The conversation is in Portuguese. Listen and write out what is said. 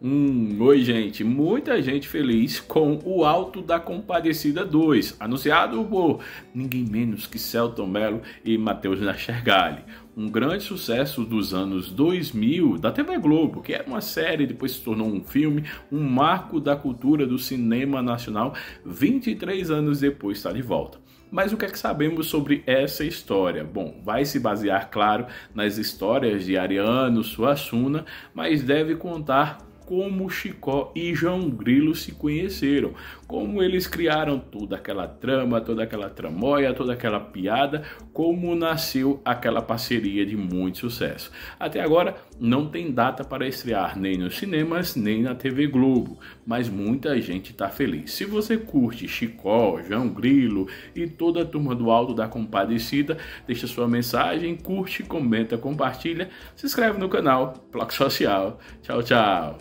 Hum, oi gente, muita gente feliz com o Alto da Compadecida 2, anunciado por ninguém menos que Celton Mello e Matheus Nachergali. Um grande sucesso dos anos 2000 da TV Globo, que era uma série, depois se tornou um filme, um marco da cultura do cinema nacional, 23 anos depois está de volta. Mas o que é que sabemos sobre essa história? Bom, vai se basear, claro, nas histórias de Ariano Suassuna, mas deve contar como Chicó e João Grilo se conheceram, como eles criaram toda aquela trama, toda aquela tramóia, toda aquela piada, como nasceu aquela parceria de muito sucesso. Até agora não tem data para estrear nem nos cinemas, nem na TV Globo, mas muita gente está feliz. Se você curte Chicó, João Grilo e toda a turma do Alto da Compadecida, deixa sua mensagem, curte, comenta, compartilha, se inscreve no canal Bloco Social. Tchau, tchau!